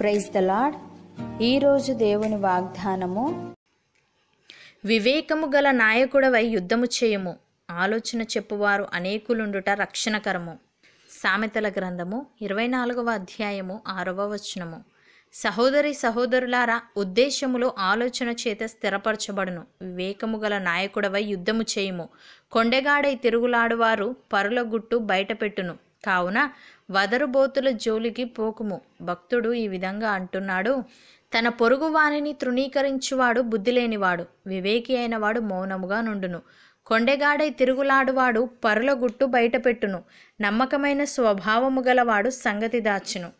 praise the lord ఈరోజు దేవుని వాగ్దానము వివేకము గల నాయకుడవై యుద్ధము చేయము ఆలోచన చెప్పువారు అనేకులుండుట రక్షణకరము సామెతల గ్రంథము ఇరవై నాలుగవ అధ్యాయము ఆరవ వచనము సహోదరి సహోదరులారా ఉద్దేశములో ఆలోచన చేత స్థిరపరచబడును వివేకము గల నాయకుడవై యుద్ధము చేయుము కొండగాడై తిరుగులాడువారు పరుల గుట్టు బయటపెట్టును కావున వదరుబోతుల జోలికి పోకుము భక్తుడు ఈ విధంగా అంటున్నాడు తన పొరుగువానిని తృణీకరించువాడు బుద్ధిలేనివాడు వివేకి అయినవాడు మౌనముగా నుండును కొండెగాడై తిరుగులాడువాడు పరుల గుట్టు బయటపెట్టును నమ్మకమైన స్వభావము గలవాడు సంగతి దాచును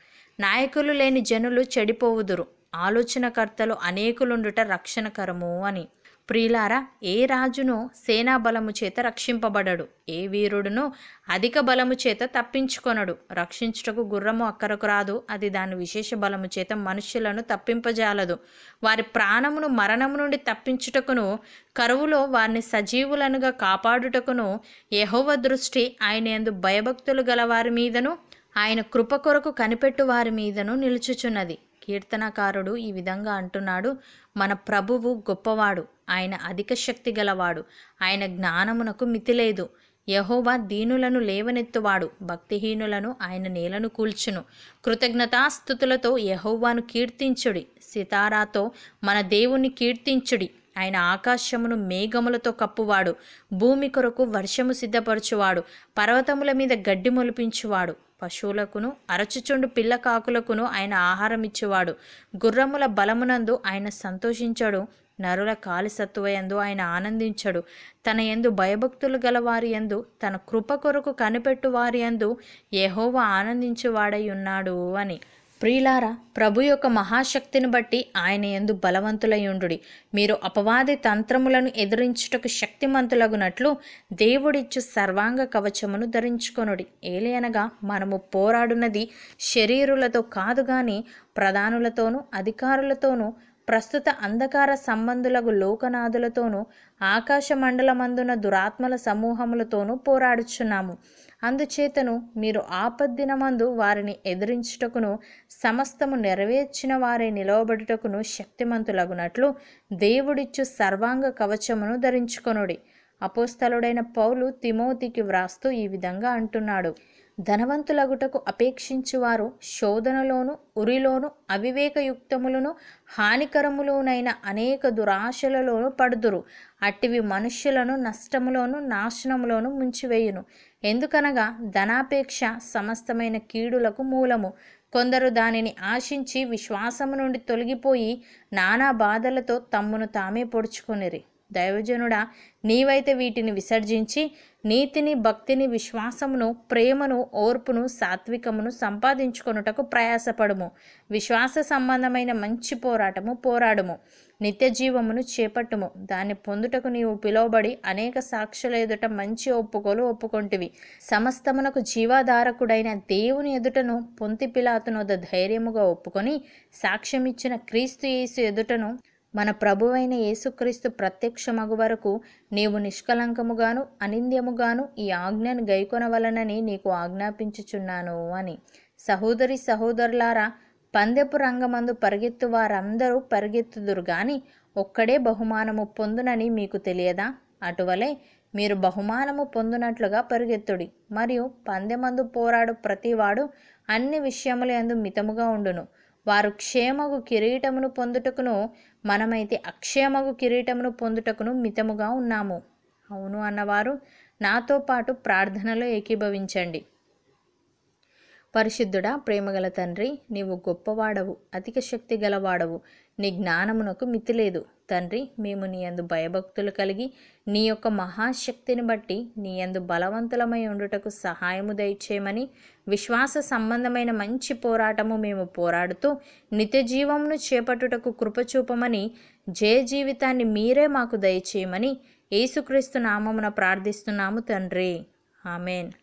నాయకులు లేని జనులు చెడిపోవుదురు ఆలోచనకర్తలు అనేకులుండుట రక్షణకరము అని ప్రియులారా ఏ రాజును సేనా బలము చేత రక్షింపబడడు ఏ వీరుడును అధిక బలము చేత తప్పించుకొనడు రక్షించుటకు గుర్రము అక్కరకు రాదు అది దాని విశేష బలము చేత మనుషులను తప్పింపజాలదు వారి ప్రాణమును మరణము నుండి తప్పించుటకును కరువులో వారిని సజీవులనుగా కాపాడుటకును యహోవ దృష్టి ఆయన ఎందు భయభక్తులు గల వారి మీదను ఆయన కృప కొరకు కనిపెట్టు వారి మీదను నిలుచుచున్నది కీర్తనకారుడు ఈ విధంగా అంటున్నాడు మన ప్రభువు గొప్పవాడు ఆయన అధిక శక్తి గలవాడు ఆయన జ్ఞానమునకు మితిలేదు యహోవా దీనులను లేవనెత్తువాడు భక్తిహీనులను ఆయన నేలను కూల్చును కృతజ్ఞతాస్థుతులతో యహోవాను కీర్తించుడి సితారాతో మన దేవుణ్ణి కీర్తించుడి ఆయన ఆకాశమును మేఘములతో కప్పువాడు భూమి కొరకు వర్షము సిద్ధపరచువాడు పర్వతముల మీద గడ్డి మొలిపించువాడు పశువులకును అరచుచుండు పిల్ల కాకులకును ఆయన ఆహారం ఇచ్చేవాడు గుర్రముల బలమునందు ఆయన సంతోషించడు నరుల కాలిసత్వయందు ఆయన ఆనందించడు తన ఎందు భయభక్తులు గలవారి ఎందు తన కృప కొరకు కనిపెట్టు వారి ఎందు ఏహోవ ఆనందించువాడై ఉన్నాడు అని ప్రియులారా ప్రభు యొక్క మహాశక్తిని బట్టి ఆయన ఎందు బలవంతులయుండుడి మీరు అపవాది తంత్రములను ఎదిరించుటకు శక్తిమంతులగునట్లు దేవుడిచ్చు సర్వాంగ కవచమును ధరించుకొనుడి ఏలయనగా మనము పోరాడున్నది శరీరులతో కాదు కానీ ప్రధానులతోనూ అధికారులతోనూ ప్రస్తుత అంధకార సంబంధులకు లోకనాథులతోనూ ఆకాశ మండలమందున దురాత్మల సమూహములతోనూ పోరాడుచున్నాము అందుచేతను మీరు ఆపద్దిన మందు వారిని ఎదిరించుటకును సమస్తము నెరవేర్చిన వారే నిలవబడుటకును శక్తిమంతులగునట్లు దేవుడిచ్చు సర్వాంగ కవచమును ధరించుకొనుడి అపోస్తలుడైన పౌలు తిమోతికి వ్రాస్తూ ఈ విధంగా అంటున్నాడు ధనవంతులగుటకు అపేక్షించువారు శోధనలోను ఉరిలోను అవివేకయుక్తములను హానికరములోనైన అనేక దురాశలలోను పడుదురు అట్టివి మనుష్యులను నష్టములోను నాశనములోను ముంచివేయును ఎందుకనగా ధనాపేక్ష సమస్తమైన కీడులకు మూలము కొందరు దానిని ఆశించి విశ్వాసము నుండి తొలగిపోయి నానా బాధలతో తమ్మును తామే పొడుచుకొనిరి దైవజనుడా నీవైతే వీటిని విసర్జించి నీతిని భక్తిని విశ్వాసమును ప్రేమను ఓర్పును సాత్వికమును సంపాదించుకొనుటకు ప్రయాసపడుము విశ్వాస సంబంధమైన మంచి పోరాటము పోరాడుము నిత్య జీవమును చేపట్టుము దాన్ని పొందుటకు నీవు పిలువబడి అనేక సాక్షుల ఎదుట మంచి ఒప్పుకోలు ఒప్పుకొంటివి సమస్తమునకు జీవాధారకుడైన దేవుని ఎదుటను పొంతి పిలాతునొద్ద ధైర్యముగా ఒప్పుకొని సాక్ష్యమిచ్చిన క్రీస్తు యేసు ఎదుటను మన ప్రభువైన యేసుక్రీస్తు ప్రత్యక్షమగు వరకు నీవు నిష్కలంకముగాను అనింద్యముగాను ఈ ఆజ్ఞను గైకొనవలనని నీకు ఆజ్ఞాపించుచున్నాను అని సహోదరి సహోదరులారా పందెపు రంగమందు పరిగెత్తు వారందరూ పరిగెత్తుదురు గాని ఒక్కడే బహుమానము పొందునని మీకు తెలియదా అటువలే మీరు బహుమానము పొందునట్లుగా పరిగెత్తుడి మరియు పందెమందు పోరాడు ప్రతివాడు అన్ని విషయములందు మితముగా ఉండును వారు క్షేమగు కిరీటమును పొందుటకును మనమైతే అక్షేమగు కిరీటమును పొందుటకును మితముగా ఉన్నాము అవును అన్నవారు నాతో పాటు ప్రార్థనలో ఏకీభవించండి పరిశుద్ధుడా ప్రేమగల తండ్రి నీవు గొప్పవాడవు అధిక శక్తి గలవాడవు నీ జ్ఞానమునకు మితిలేదు తండ్రి మేము నీ అందు భయభక్తులు కలిగి నీ యొక్క మహాశక్తిని బట్టి నీ అందు బలవంతులమై ఉండుటకు సహాయము దయచేయమని విశ్వాస సంబంధమైన మంచి పోరాటము మేము పోరాడుతూ నిత్య జీవమును చేపట్టుటకు కృపచూపమని జయ జీవితాన్ని మీరే మాకు దయచేయమని యేసుక్రీస్తు నామమున ప్రార్థిస్తున్నాము తండ్రి ఆమెన్